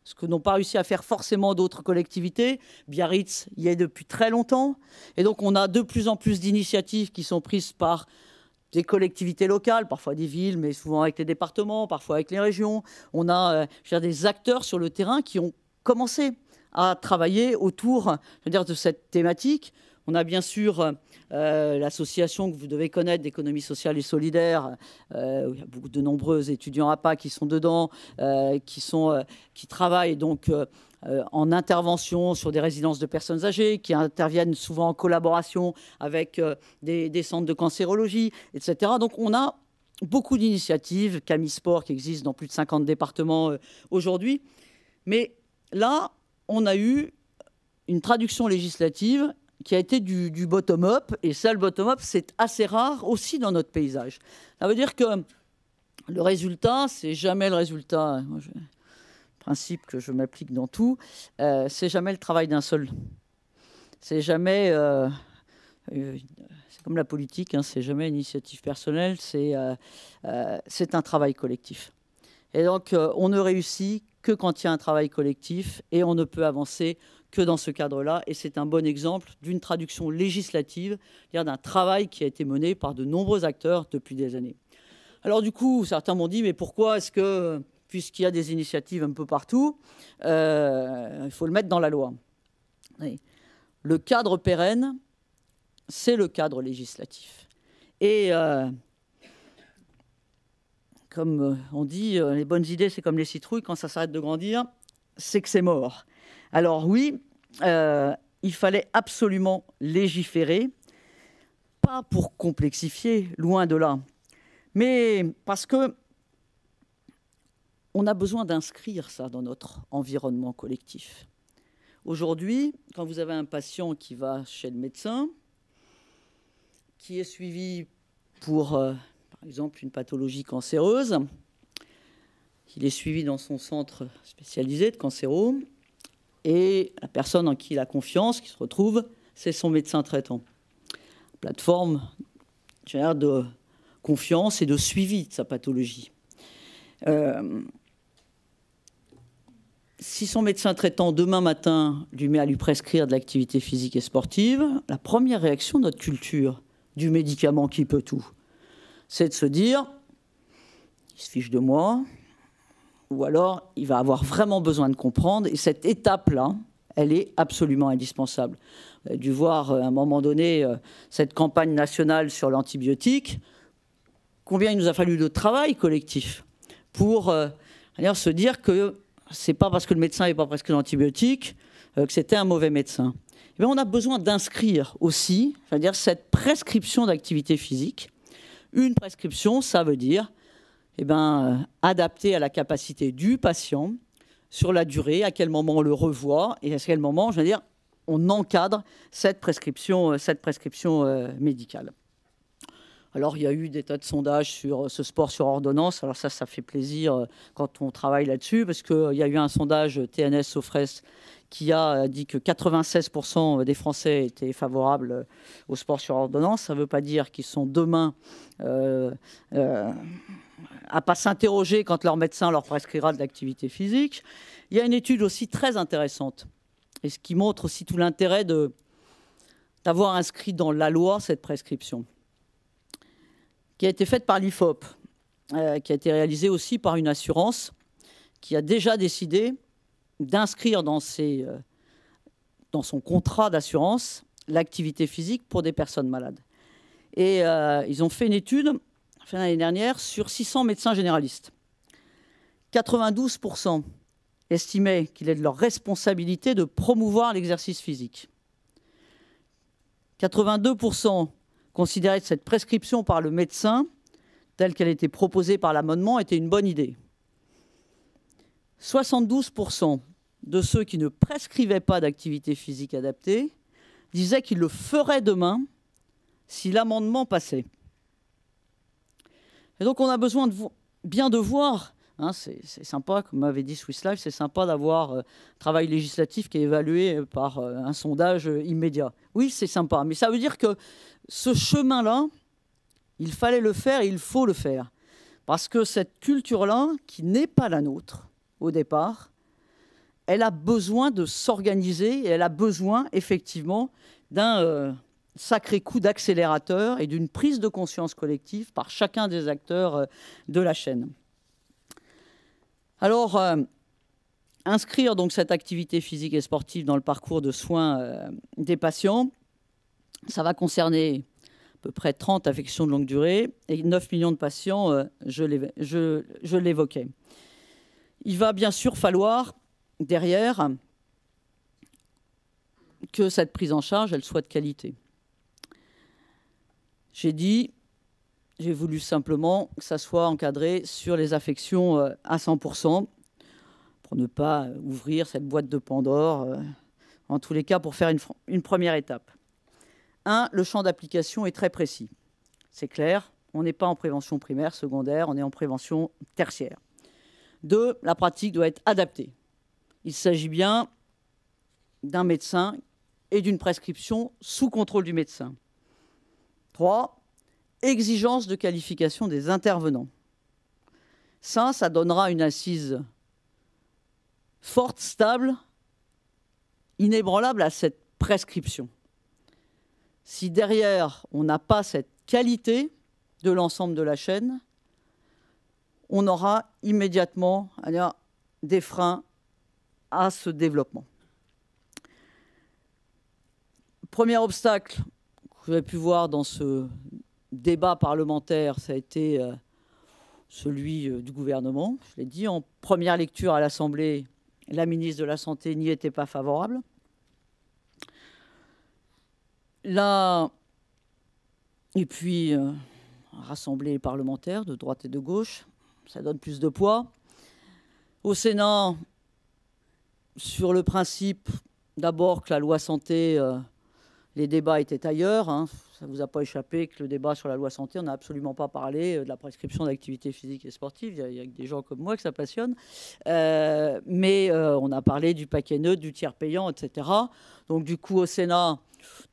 ce que n'ont pas réussi à faire forcément d'autres collectivités. Biarritz y est depuis très longtemps. Et donc, on a de plus en plus d'initiatives qui sont prises par des collectivités locales, parfois des villes, mais souvent avec les départements, parfois avec les régions. On a euh, des acteurs sur le terrain qui ont commencé à travailler autour dire, de cette thématique. On a bien sûr euh, euh, l'association que vous devez connaître d'économie sociale et solidaire. Euh, il y a beaucoup de nombreux étudiants APA qui sont dedans, qui, sont, qui travaillent donc en intervention sur des résidences de personnes âgées, qui interviennent souvent en collaboration avec des, des centres de cancérologie, etc. Donc on a beaucoup d'initiatives, Camisport qui existe dans plus de 50 départements aujourd'hui. Mais là, on a eu une traduction législative qui a été du, bottom-up. Et ça, le bottom-up, c'est assez rare aussi dans notre paysage. Ça veut dire que le résultat, c'est jamais le résultat. principe que je m'applique dans tout, euh, c'est jamais le travail d'un seul. C'est jamais. Euh, euh, c'est comme la politique, hein, c'est jamais une initiative personnelle, c'est c'est un travail collectif. Et donc, on ne réussit que quand il y a un travail collectif et on ne peut avancer que dans ce cadre-là. Et c'est un bon exemple d'une traduction législative, d'un travail qui a été mené par de nombreux acteurs depuis des années. Alors du coup, certains m'ont dit, mais pourquoi est-ce que, puisqu'il y a des initiatives un peu partout, euh, il faut le mettre dans la loi Le cadre pérenne, c'est le cadre législatif. Et euh, comme on dit, euh, les bonnes idées, c'est comme les citrouilles, quand ça s'arrête de grandir, c'est que c'est mort. Alors oui, euh, il fallait absolument légiférer, pas pour complexifier, loin de là, mais parce que on a besoin d'inscrire ça dans notre environnement collectif. Aujourd'hui, quand vous avez un patient qui va chez le médecin, qui est suivi pour, euh, par exemple, une pathologie cancéreuse, il est suivi dans son centre spécialisé de cancéro, et la personne en qui il a confiance, qui se retrouve, c'est son médecin traitant. Plateforme de confiance et de suivi de sa pathologie. Euh, si son médecin traitant demain matin lui met à lui prescrire de l'activité physique et sportive, la première réaction de notre culture du médicament qui peut tout, c'est de se dire, il se fiche de moi, ou alors il va avoir vraiment besoin de comprendre. Et cette étape-là, elle est absolument indispensable. On a dû voir euh, à un moment donné euh, cette campagne nationale sur l'antibiotique, combien il nous a fallu de travail collectif pour euh, se dire que c'est pas parce que le médecin n'est pas prescrit l'antibiotique que c'était un mauvais médecin. Et eh on a besoin d'inscrire aussi, c'est-à-dire cette prescription d'activité physique. Une prescription, ça veut dire eh ben, euh, adapté à la capacité du patient sur la durée, à quel moment on le revoit et à quel moment, je dire, on encadre cette prescription, euh, cette prescription euh, médicale. Alors, il y a eu des tas de sondages sur ce sport sur ordonnance. Alors ça, ça fait plaisir quand on travaille là-dessus, parce qu'il y a eu un sondage TNS Sofres qui a dit que 96% des Français étaient favorables au sport sur ordonnance. Ça ne veut pas dire qu'ils sont demain à pas s'interroger quand leur médecin leur prescrira de l'activité physique. Il y a une étude aussi très intéressante, et ce qui montre aussi tout l'intérêt d'avoir inscrit dans la loi cette prescription, qui a été faite par l'IFOP, euh, qui a été réalisée aussi par une assurance qui a déjà décidé d'inscrire dans, euh, dans son contrat d'assurance l'activité physique pour des personnes malades. Et euh, ils ont fait une étude fin l'année dernière, sur 600 médecins généralistes. 92% estimaient qu'il est de leur responsabilité de promouvoir l'exercice physique. 82% considéraient que cette prescription par le médecin, telle qu'elle était proposée par l'amendement, était une bonne idée. 72% de ceux qui ne prescrivaient pas d'activité physique adaptée disaient qu'ils le feraient demain si l'amendement passait. Et donc on a besoin de bien de voir. Hein, c'est sympa, comme m'avait dit Swiss Life, c'est sympa d'avoir euh, un travail législatif qui est évalué euh, par euh, un sondage immédiat. Oui, c'est sympa, mais ça veut dire que ce chemin-là, il fallait le faire et il faut le faire. Parce que cette culture-là, qui n'est pas la nôtre au départ, elle a besoin de s'organiser et elle a besoin effectivement d'un sacré coup d'accélérateur et d'une prise de conscience collective par chacun des acteurs euh, de la chaîne. Alors, euh, inscrire donc cette activité physique et sportive dans le parcours de soins euh, des patients, ça va concerner à peu près 30 affections de longue durée et 9 millions de patients, je l'évoquais. Il va bien sûr falloir, derrière, que cette prise en charge, elle soit de qualité. J'ai dit, j'ai voulu simplement que ça soit encadré sur les affections euh, à 100%, pour ne pas ouvrir cette boîte de Pandore, euh, en tous les cas pour faire une, une première étape. Un, le champ d'application est très précis. C'est clair, on n'est pas en prévention primaire, secondaire, on est en prévention tertiaire. Deux, la pratique doit être adaptée. Il s'agit bien d'un médecin et d'une prescription sous contrôle du médecin. 3. Exigence de qualification des intervenants. Ça, ça donnera une assise forte, stable, inébranlable à cette prescription. Si derrière, on n'a pas cette qualité de l'ensemble de la chaîne, on aura immédiatement des freins à ce développement. Premier obstacle, vous pu voir dans ce débat parlementaire, ça a été euh, celui euh, du gouvernement. Je l'ai dit, en première lecture à l'Assemblée, la ministre de la Santé n'y était pas favorable. Là, et puis, euh, rassemblée rassembler les parlementaires de droite et de gauche, ça donne plus de poids. Au Sénat, sur le principe, d'abord que la loi santé... Les débats étaient ailleurs. Hein. Ça ne vous a pas échappé que le débat sur la loi santé, on n'a absolument pas parlé euh, de la prescription d'activité physique et sportive. Il y, a des gens comme moi que ça passionne. Euh, mais euh, on a parlé du paquet neutre, du tiers payant, etc. Donc du coup, au Sénat,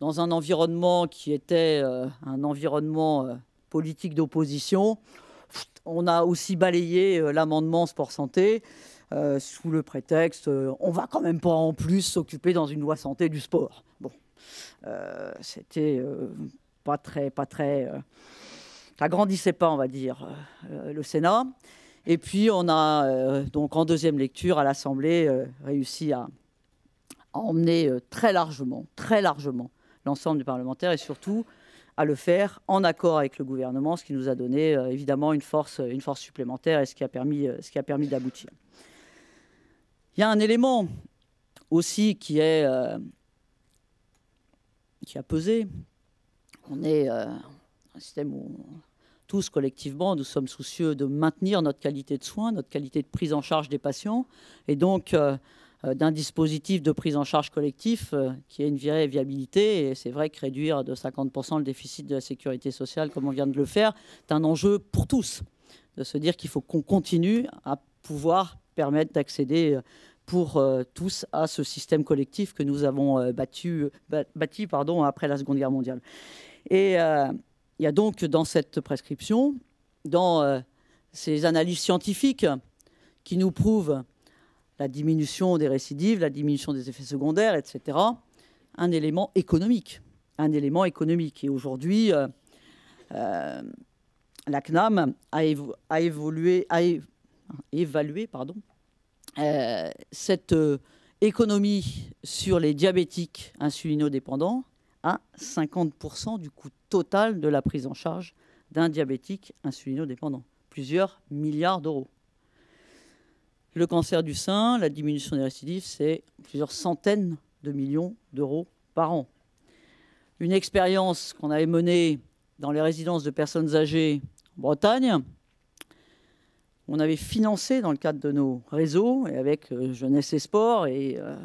dans un environnement qui était un environnement politique d'opposition, on a aussi balayé l'amendement sport santé. sous le prétexte on va quand même pas en plus s'occuper dans une loi santé du sport. Bon, euh, c'était euh, pas très, pas très. ça euh, grandissait pas, on va dire, le Sénat. Et puis on a donc en deuxième lecture à l'Assemblée réussi à, emmener très largement, très largement l'ensemble du parlementaire et surtout à le faire en accord avec le gouvernement, ce qui nous a donné évidemment une force, une force supplémentaire et ce qui a permis, ce qui a permis d'aboutir. Il y a un élément aussi qui est qui a pesé. On est euh, un système où tous collectivement, nous sommes soucieux de maintenir notre qualité de soins, notre qualité de prise en charge des patients, et donc euh, euh, d'un dispositif de prise en charge collectif qui a une vraie viabilité. Et c'est vrai que réduire de 50% le déficit de la sécurité sociale, comme on vient de le faire, est un enjeu pour tous, de se dire qu'il faut qu'on continue à pouvoir permettre d'accéder pour euh, tous à ce système collectif que nous avons euh, bâti pardon, après la Seconde Guerre mondiale. Et euh, il y a donc dans cette prescription, dans ces analyses scientifiques qui nous prouvent la diminution des récidives, la diminution des effets secondaires, etc., un élément économique. Un élément économique. Et aujourd'hui, la CNAM a, a évolué, a évalué pardon, euh, cette euh, économie sur les diabétiques insulinodépendants a 50% du coût total de la prise en charge d'un diabétique insulinodépendant, plusieurs milliards d'euros. Le cancer du sein, la diminution des récidives, c'est plusieurs centaines de millions d'euros par an. Une expérience qu'on avait menée dans les résidences de personnes âgées en Bretagne, on avait financé dans le cadre de nos réseaux, et avec euh, Jeunesse et Sport et euh,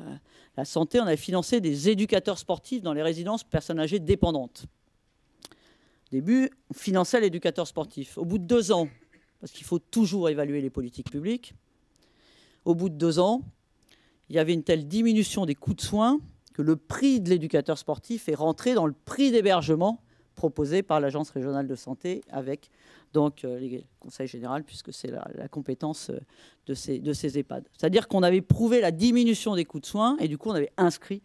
la Santé, on avait financé des éducateurs sportifs dans les résidences personnes âgées dépendantes. Au début, on finançait l'éducateur sportif. Au bout de deux ans, parce qu'il faut toujours évaluer les politiques publiques, au bout de deux ans, il y avait une telle diminution des coûts de soins que le prix de l'éducateur sportif est rentré dans le prix d'hébergement proposé par l'Agence régionale de santé avec donc euh, le conseil général, puisque c'est la, compétence euh, de ces, EHPAD. C'est-à-dire qu'on avait prouvé la diminution des coûts de soins et du coup on avait inscrit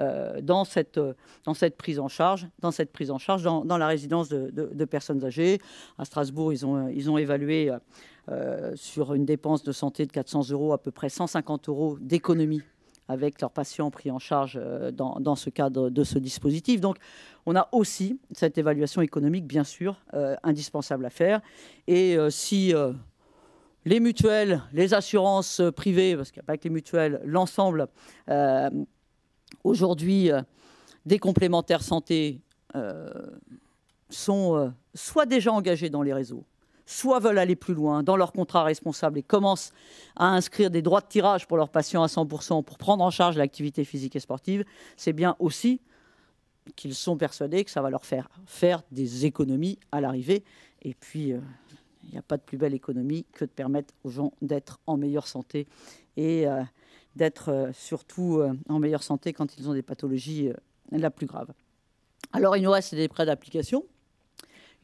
euh, dans, cette, prise en charge, dans cette prise en charge, dans, la résidence de, personnes âgées. À Strasbourg, ils ont, évalué sur une dépense de santé de 400 euros à peu près 150 euros d'économie avec leurs patients pris en charge euh, dans, ce cadre de ce dispositif. Donc, on a aussi cette évaluation économique, bien sûr, euh, indispensable à faire. Et euh, si les mutuelles, les assurances privées, parce qu'il n'y a pas que les mutuelles, l'ensemble, aujourd'hui, des complémentaires santé sont soit déjà engagés dans les réseaux, soit veulent aller plus loin dans leur contrat responsable et commencent à inscrire des droits de tirage pour leurs patients à 100% pour prendre en charge l'activité physique et sportive, c'est bien aussi qu'ils sont persuadés que ça va leur faire faire des économies à l'arrivée. Et puis, euh, il n'y a pas de plus belle économie que de permettre aux gens d'être en meilleure santé et euh, d'être euh, surtout en meilleure santé quand ils ont des pathologies la plus grave. Alors, il nous reste des prêts d'application.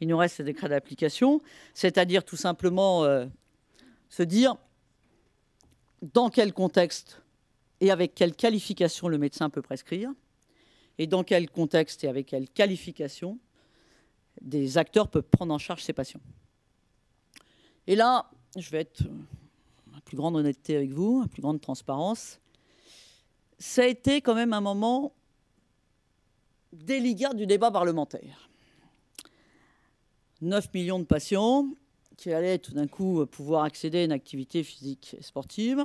Il nous reste le décret d'application, c'est-à-dire tout simplement euh, se dire dans quel contexte et avec quelle qualification le médecin peut prescrire, et dans quel contexte et avec quelle qualification des acteurs peuvent prendre en charge ces patients. Et là, je vais être la euh, plus grande honnêteté avec vous, la plus grande transparence. Ça a été quand même un moment délicat du débat parlementaire. 9 millions de patients qui allaient tout d'un coup euh, pouvoir accéder à une activité physique et sportive.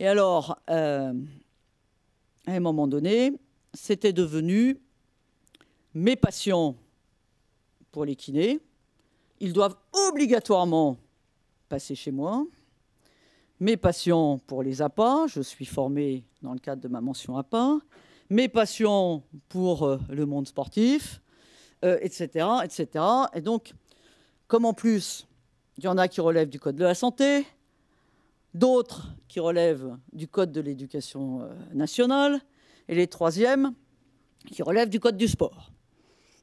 Et alors, euh, à un moment donné, c'était devenu mes patients pour les kinés, ils doivent obligatoirement passer chez moi. Mes patients pour les APA, je suis formé dans le cadre de ma mention APA. Mes patients pour euh, le monde sportif, etc., euh, etc. Et donc, comme en plus, il y en a qui relèvent du Code de la santé, d'autres qui relèvent du Code de l'éducation euh, nationale, et les troisièmes qui relèvent du Code du sport.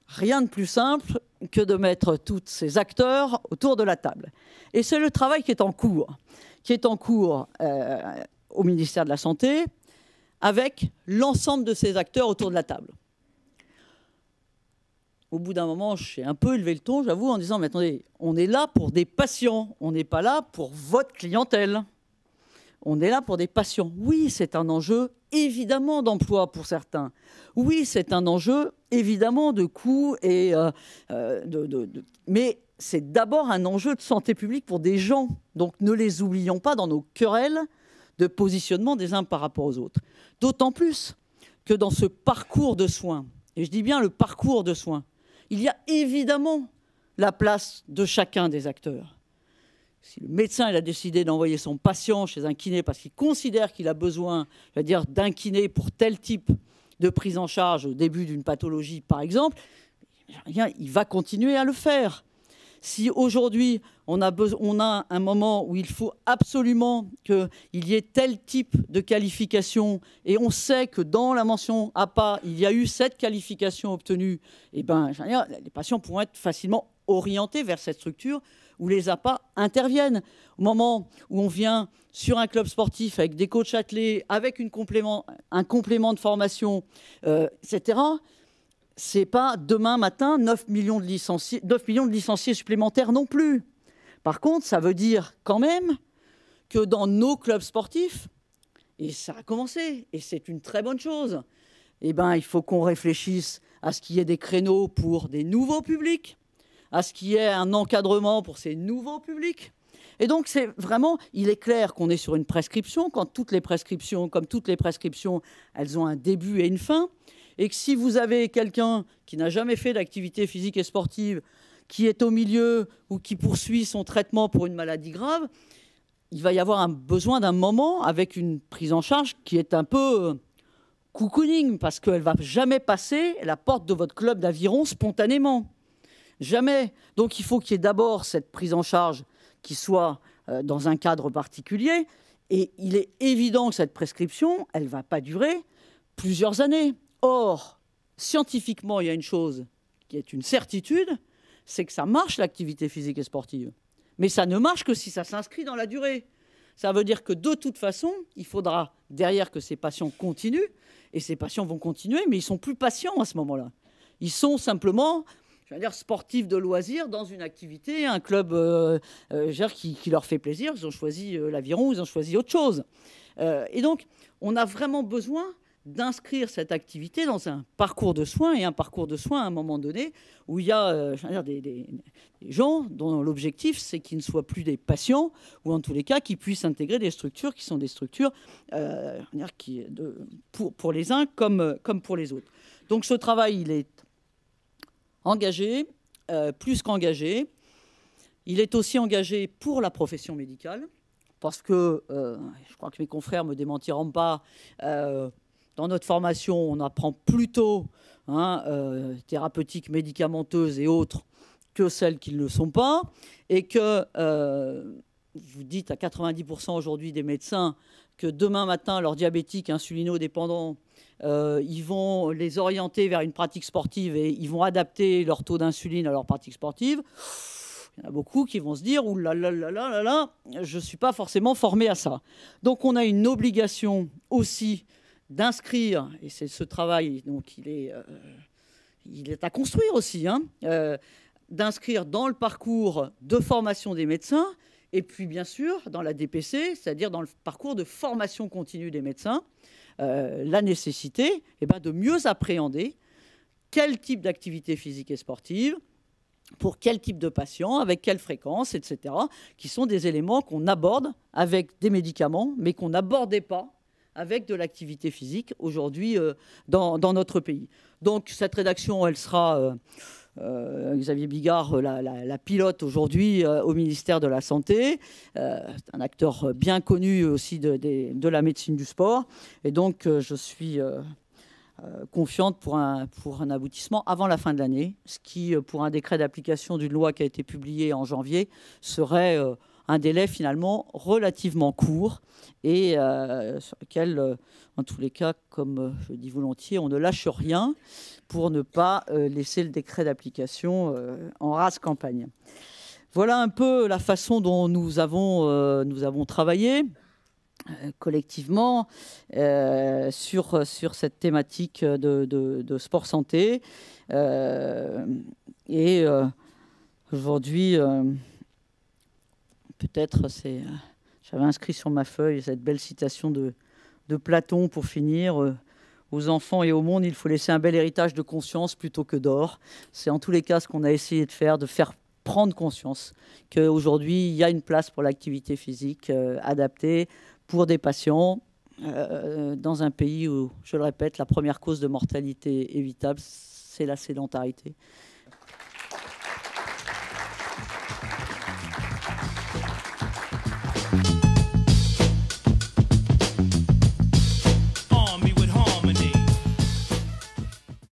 Rien de plus simple que de mettre tous ces acteurs autour de la table. Et c'est le travail qui est en cours, qui est en cours euh, au ministère de la Santé, avec l'ensemble de ces acteurs autour de la table au bout d'un moment, j'ai un peu élevé le ton, j'avoue, en disant, mais attendez, on est là pour des patients, on n'est pas là pour votre clientèle. On est là pour des patients. Oui, c'est un enjeu évidemment d'emploi pour certains. Oui, c'est un enjeu évidemment de coûts et euh, euh, de, mais c'est d'abord un enjeu de santé publique pour des gens. Donc ne les oublions pas dans nos querelles de positionnement des uns par rapport aux autres. D'autant plus que dans ce parcours de soins, et je dis bien le parcours de soins, il y a évidemment la place de chacun des acteurs. Si le médecin a décidé d'envoyer son patient chez un kiné parce qu'il considère qu'il a besoin d'un kiné pour tel type de prise en charge au début d'une pathologie, par exemple, il va continuer à le faire. Si aujourd'hui, on a, un moment où il faut absolument qu'il y ait tel type de qualification, et on sait que dans la mention APA, il y a eu cette qualification obtenue, eh ben, les patients pourront être facilement orientés vers cette structure où les APA interviennent. Au moment où on vient sur un club sportif avec des coachs attelés avec un complément de formation, euh, etc., c'est pas demain matin 9 millions, de licenciés, 9 millions de licenciés supplémentaires non plus. Par contre, ça veut dire quand même que dans nos clubs sportifs, et ça a commencé, et c'est une très bonne chose, eh ben, il faut qu'on réfléchisse à ce qu'il y ait des créneaux pour des nouveaux publics, à ce qu'il y ait un encadrement pour ces nouveaux publics. Et donc, c'est vraiment, il est clair qu'on est sur une prescription, quand toutes les prescriptions, comme toutes les prescriptions, elles ont un début et une fin et que si vous avez quelqu'un qui n'a jamais fait d'activité physique et sportive, qui est au milieu ou qui poursuit son traitement pour une maladie grave, il va y avoir un besoin d'un moment avec une prise en charge qui est un peu euh, cocooning parce qu'elle va jamais passer la porte de votre club d'aviron spontanément. Jamais. Donc il faut qu'il y ait d'abord cette prise en charge qui soit euh, dans un cadre particulier. Et il est évident que cette prescription, elle ne va pas durer plusieurs années. Or, scientifiquement, il y a une chose qui est une certitude, c'est que ça marche l'activité physique et sportive. Mais ça ne marche que si ça s'inscrit dans la durée. Ça veut dire que de toute façon, il faudra derrière que ces patients continuent, et ces patients vont continuer, mais ils sont plus patients à ce moment-là. Ils sont simplement, je veux dire, sportifs de loisirs dans une activité, un club euh, euh, qui, leur fait plaisir. Ils ont choisi euh, l'aviron, ils ont choisi autre chose. et donc, on a vraiment besoin d'inscrire cette activité dans un parcours de soins et un parcours de soins à un moment donné où il y a euh, des, gens dont l'objectif c'est qu'ils ne soient plus des patients ou en tous les cas qu'ils puissent intégrer des structures qui sont des structures euh, de, pour, pour, les uns comme, euh, comme pour les autres. Donc ce travail il est engagé, plus qu'engagé. Il est aussi engagé pour la profession médicale parce que je crois que mes confrères me démentiront pas dans notre formation, on apprend plutôt hein, euh, thérapeutiques médicamenteuses et autres que celles qui ne le sont pas, et que euh, vous dites à 90% aujourd'hui des médecins que demain matin, leurs diabétiques insulino euh, ils vont les orienter vers une pratique sportive et ils vont adapter leur taux d'insuline à leur pratique sportive. Il y en a beaucoup qui vont se dire Ouh là là là là là je ne suis pas forcément formé à ça. Donc on a une obligation aussi d'inscrire, et c'est ce travail, donc il est, euh, il est à construire aussi, hein, euh, d'inscrire dans le parcours de formation des médecins, et puis bien sûr dans la DPC, c'est-à-dire dans le parcours de formation continue des médecins, euh, la nécessité et eh ben, de mieux appréhender quel type d'activité physique et sportive, pour quel type de patient, avec quelle fréquence, etc., qui sont des éléments qu'on aborde avec des médicaments, mais qu'on n'abordait pas avec de l'activité physique aujourd'hui euh, dans, notre pays. Donc cette rédaction, elle sera, euh, euh, Xavier Bigard, la, pilote aujourd'hui au ministère de la Santé, un acteur bien connu aussi de, la médecine du sport. Et donc je suis... confiante pour un aboutissement avant la fin de l'année, ce qui, pour un décret d'application d'une loi qui a été publiée en janvier, serait un délai finalement relativement court et euh, sur lequel, euh, en tous les cas, comme euh, je dis volontiers, on ne lâche rien pour ne pas laisser le décret d'application en rase campagne. Voilà un peu la façon dont nous avons, nous avons travaillé collectivement sur, sur cette thématique de, sport santé. et aujourd'hui, peut-être, c'est. Euh, j'avais inscrit sur ma feuille cette belle citation de, Platon pour finir. Euh, aux enfants et au monde, il faut laisser un bel héritage de conscience plutôt que d'or. C'est en tous les cas ce qu'on a essayé de faire, de faire prendre conscience qu'aujourd'hui, il y a une place pour l'activité physique euh, adaptée pour des patients dans un pays où, je le répète, la première cause de mortalité évitable, c'est la sédentarité.